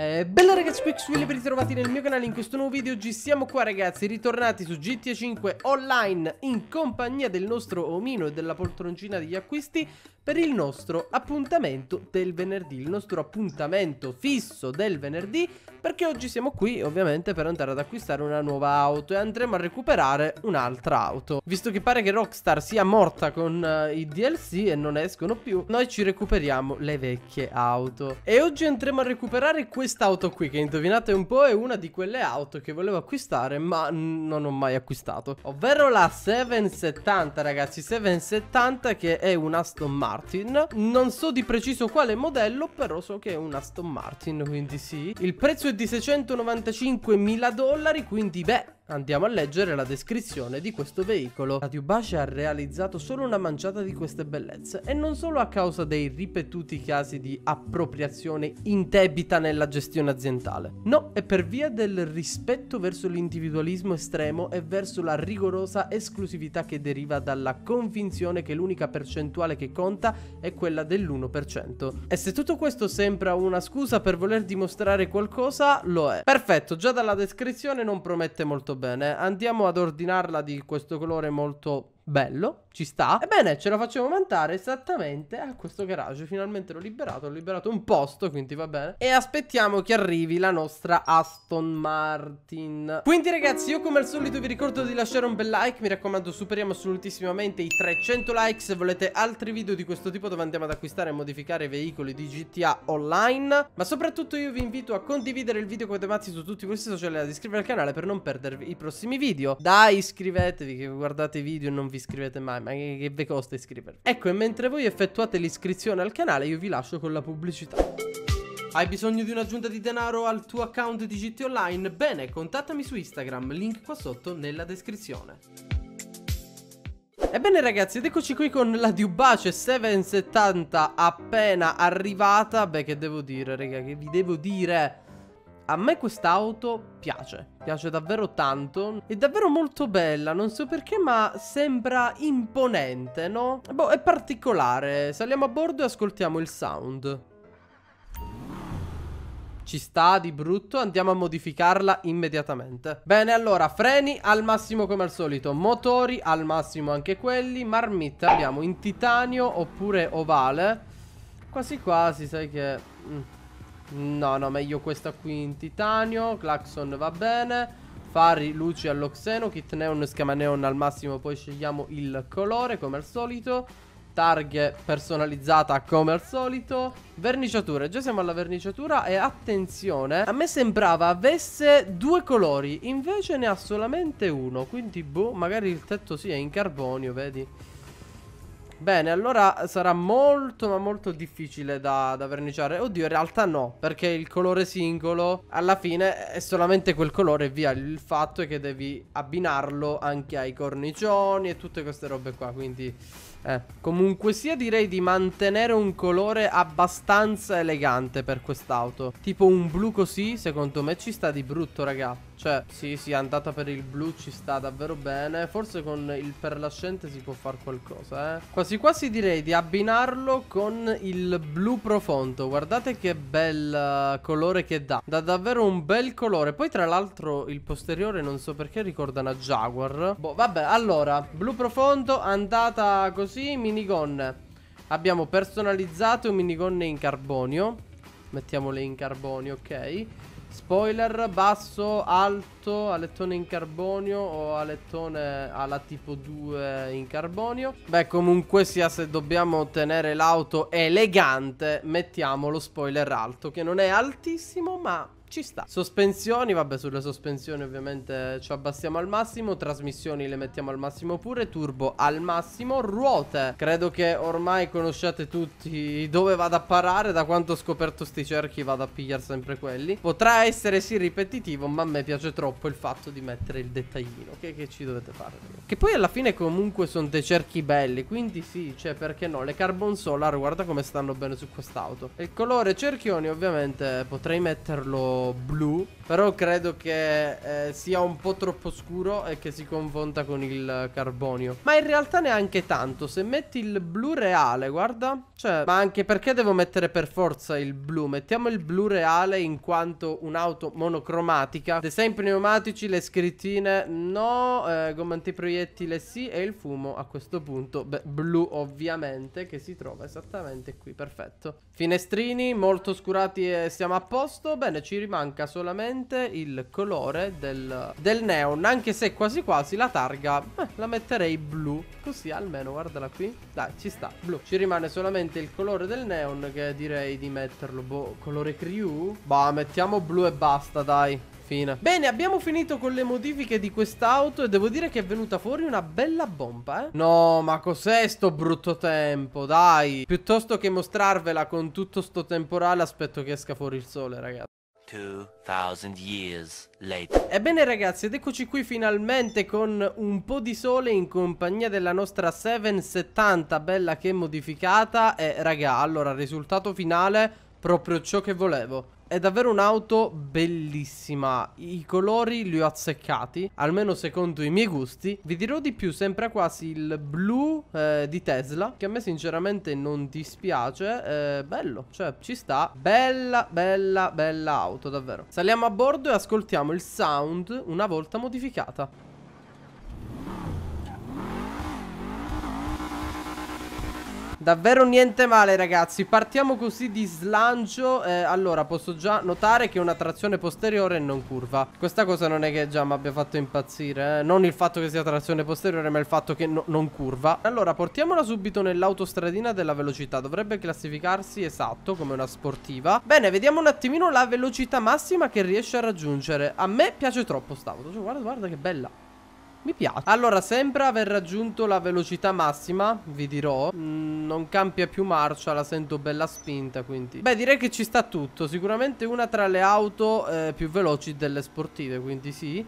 Eh, bella ragazzi, qui Xwilly ben ritrovati nel mio canale in questo nuovo video Oggi siamo qua ragazzi, ritornati su GTA 5 Online In compagnia del nostro omino e della poltroncina degli acquisti per il nostro appuntamento del venerdì, il nostro appuntamento fisso del venerdì, perché oggi siamo qui ovviamente per andare ad acquistare una nuova auto e andremo a recuperare un'altra auto. Visto che pare che Rockstar sia morta con uh, i DLC e non escono più, noi ci recuperiamo le vecchie auto. E oggi andremo a recuperare quest'auto qui, che indovinate un po' è una di quelle auto che volevo acquistare ma non ho mai acquistato. Ovvero la 770 ragazzi, 770 che è un Aston Martin Martin. Non so di preciso quale modello, però so che è un Aston Martin, quindi sì. Il prezzo è di 695 mila dollari, quindi beh, Andiamo a leggere la descrizione di questo veicolo. La Tsubashi ha realizzato solo una manciata di queste bellezze e non solo a causa dei ripetuti casi di appropriazione indebita nella gestione aziendale. No, è per via del rispetto verso l'individualismo estremo e verso la rigorosa esclusività che deriva dalla convinzione che l'unica percentuale che conta è quella dell'1%. E se tutto questo sembra una scusa per voler dimostrare qualcosa, lo è. Perfetto, già dalla descrizione non promette molto bene bene. Andiamo ad ordinarla di questo colore molto bello, ci sta. Ebbene, ce la facciamo montare esattamente a questo garage. Finalmente l'ho liberato, ho liberato un posto, quindi va bene. E aspettiamo che arrivi la nostra Aston Martin. Quindi ragazzi, io come al solito vi ricordo di lasciare un bel like. Mi raccomando, superiamo assolutissimamente i 300 like. Se volete altri video di questo tipo dove andiamo ad acquistare e modificare veicoli di GTA online. Ma soprattutto io vi invito a condividere il video con i mazzi su tutti questi social e ad iscrivervi al canale per non perdervi i prossimi video. Dai, iscrivetevi che guardate i video e non vi iscrivete mai, ma che, che vi costa iscrivervi? Ecco, e mentre voi effettuate l'iscrizione al canale io vi lascio con la pubblicità. Hai bisogno di un'aggiunta di denaro al tuo account di GT Online? Bene, contattami su Instagram, link qua sotto nella descrizione. Ebbene ragazzi ed eccoci qui con la Dubace 770 appena arrivata Beh che devo dire raga che vi devo dire a me quest'auto piace, piace davvero tanto, è davvero molto bella, non so perché ma sembra imponente, no? Boh, è particolare, saliamo a bordo e ascoltiamo il sound. Ci sta di brutto, andiamo a modificarla immediatamente. Bene, allora, freni al massimo come al solito, motori al massimo anche quelli, marmitte abbiamo in titanio oppure ovale. Quasi quasi, sai che... Mm. No, no, meglio questa qui in titanio. Claxon va bene. Fari, luci all'oxeno, kit neon, schema neon al massimo, poi scegliamo il colore come al solito. Targhe personalizzata come al solito. Verniciature, già siamo alla verniciatura e attenzione, a me sembrava avesse due colori, invece ne ha solamente uno, quindi boh, magari il tetto sia è in carbonio, vedi? Bene, allora sarà molto ma molto difficile da, da verniciare. Oddio, in realtà no, perché il colore singolo alla fine è solamente quel colore e via. Il fatto è che devi abbinarlo anche ai cornicioni e tutte queste robe qua, quindi... Eh, comunque sia direi di mantenere un colore abbastanza elegante per quest'auto Tipo un blu così secondo me ci sta di brutto raga Cioè sì sì andata per il blu ci sta davvero bene Forse con il perlascente si può fare qualcosa eh Quasi quasi direi di abbinarlo con il blu profondo Guardate che bel eh, colore che dà Dà davvero un bel colore Poi tra l'altro il posteriore non so perché ricorda una Jaguar Boh vabbè allora blu profondo andata così così, minigonne. Abbiamo personalizzato minigonne in carbonio. Mettiamole in carbonio, ok. Spoiler basso, alto, alettone in carbonio o alettone alla tipo 2 in carbonio. Beh, comunque sia se dobbiamo tenere l'auto elegante, mettiamo lo spoiler alto, che non è altissimo, ma ci sta. Sospensioni, vabbè, sulle sospensioni ovviamente ci abbassiamo al massimo. Trasmissioni le mettiamo al massimo pure. Turbo al massimo. Ruote, credo che ormai conosciate tutti dove vado a parare. Da quanto ho scoperto sti cerchi vado a pigliare sempre quelli. Potrà essere sì ripetitivo, ma a me piace troppo il fatto di mettere il dettaglino. Che, che ci dovete fare? Che poi alla fine comunque sono dei cerchi belli. Quindi sì, cioè perché no? Le carbon solar, guarda come stanno bene su quest'auto. il colore cerchioni ovviamente potrei metterlo blu. Però credo che eh, sia un po' troppo scuro e che si confonda con il carbonio. Ma in realtà neanche tanto. Se metti il blu reale, guarda. Cioè, ma anche perché devo mettere per forza il blu? Mettiamo il blu reale in quanto un'auto monocromatica. Ad esempio, pneumatici, le scrittine no. Eh, gomme antiproiettile sì. E il fumo a questo punto, beh, blu ovviamente, che si trova esattamente qui. Perfetto. Finestrini molto oscurati e siamo a posto. Bene, ci riproviamo manca solamente il colore del, del neon Anche se quasi quasi la targa eh, la metterei blu Così almeno guardala qui Dai ci sta blu Ci rimane solamente il colore del neon che direi di metterlo Boh colore crew Bah mettiamo blu e basta dai Fine. Bene, abbiamo finito con le modifiche di quest'auto e devo dire che è venuta fuori una bella bomba, eh. No, ma cos'è sto brutto tempo, dai. Piuttosto che mostrarvela con tutto sto temporale, aspetto che esca fuori il sole, ragazzi. Ebbene ragazzi ed eccoci qui finalmente con un po' di sole in compagnia della nostra 770 bella che modificata e raga allora risultato finale proprio ciò che volevo è davvero un'auto bellissima, i colori li ho azzeccati, almeno secondo i miei gusti. Vi dirò di più, sembra quasi il blu eh, di Tesla, che a me sinceramente non dispiace. Eh, bello, cioè ci sta. Bella, bella, bella auto, davvero. Saliamo a bordo e ascoltiamo il sound una volta modificata. Davvero niente male ragazzi Partiamo così di slancio eh, Allora posso già notare che è una trazione posteriore e non curva Questa cosa non è che già mi abbia fatto impazzire eh? Non il fatto che sia trazione posteriore ma il fatto che no, non curva Allora portiamola subito nell'autostradina della velocità Dovrebbe classificarsi esatto come una sportiva Bene vediamo un attimino la velocità massima che riesce a raggiungere A me piace troppo sta cioè, Guarda guarda che bella mi piace Allora sembra aver raggiunto la velocità massima Vi dirò mm, Non cambia più marcia La sento bella spinta quindi Beh direi che ci sta tutto Sicuramente una tra le auto eh, più veloci delle sportive Quindi sì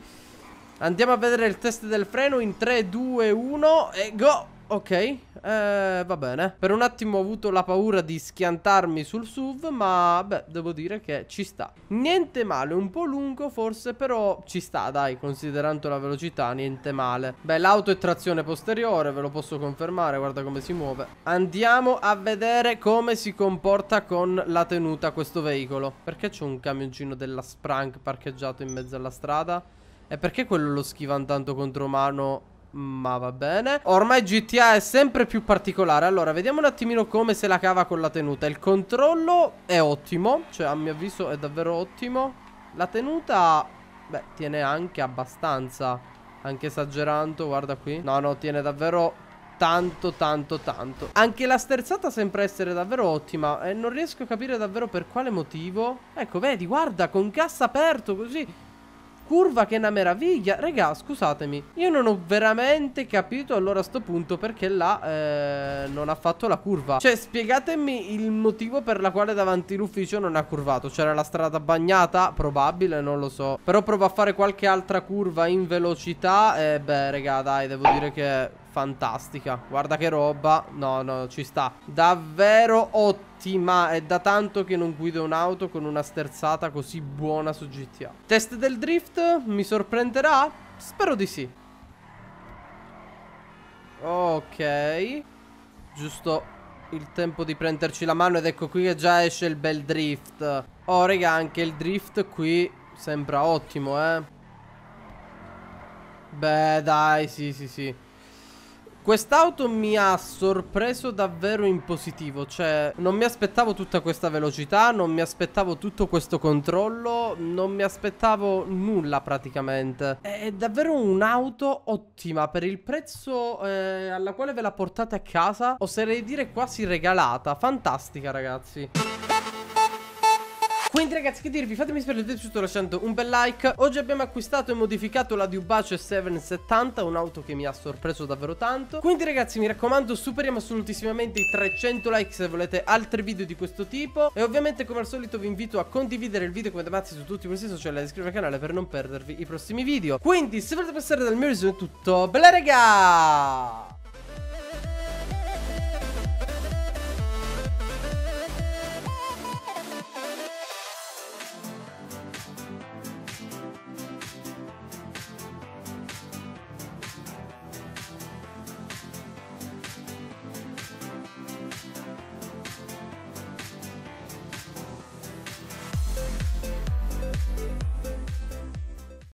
Andiamo a vedere il test del freno in 3, 2, 1 e go! Ok, eh, va bene. Per un attimo ho avuto la paura di schiantarmi sul SUV, ma beh, devo dire che ci sta. Niente male, un po' lungo forse, però ci sta, dai, considerando la velocità, niente male. Beh, l'auto è trazione posteriore, ve lo posso confermare, guarda come si muove. Andiamo a vedere come si comporta con la tenuta questo veicolo. Perché c'è un camioncino della Sprank parcheggiato in mezzo alla strada? E perché quello lo schivano tanto contro mano ma va bene Ormai GTA è sempre più particolare Allora vediamo un attimino come se la cava con la tenuta Il controllo è ottimo Cioè a mio avviso è davvero ottimo La tenuta Beh tiene anche abbastanza Anche esagerando guarda qui No no tiene davvero tanto tanto tanto Anche la sterzata sembra essere davvero ottima E non riesco a capire davvero per quale motivo Ecco vedi guarda con cassa aperto così curva che è una meraviglia Regà scusatemi Io non ho veramente capito allora a sto punto Perché là eh, non ha fatto la curva Cioè spiegatemi il motivo per la quale davanti l'ufficio non ha curvato C'era la strada bagnata? Probabile non lo so Però provo a fare qualche altra curva in velocità E eh, beh regà dai devo dire che fantastica Guarda che roba No no ci sta Davvero ottima È da tanto che non guido un'auto con una sterzata così buona su GTA Test del drift mi sorprenderà? Spero di sì Ok Giusto il tempo di prenderci la mano ed ecco qui che già esce il bel drift Oh raga anche il drift qui sembra ottimo eh Beh dai sì sì sì Quest'auto mi ha sorpreso davvero in positivo, cioè non mi aspettavo tutta questa velocità, non mi aspettavo tutto questo controllo, non mi aspettavo nulla praticamente. È davvero un'auto ottima per il prezzo eh, alla quale ve la portate a casa, oserei dire quasi regalata, fantastica ragazzi. Quindi ragazzi che dirvi fatemi sapere se vi è piaciuto lasciando un bel like Oggi abbiamo acquistato e modificato la Dubace 770 Un'auto che mi ha sorpreso davvero tanto Quindi ragazzi mi raccomando superiamo assolutissimamente i 300 like se volete altri video di questo tipo E ovviamente come al solito vi invito a condividere il video come ammazzi su tutti i vostri social E iscrivervi al canale per non perdervi i prossimi video Quindi se volete passare dal mio riso è tutto Bella raga!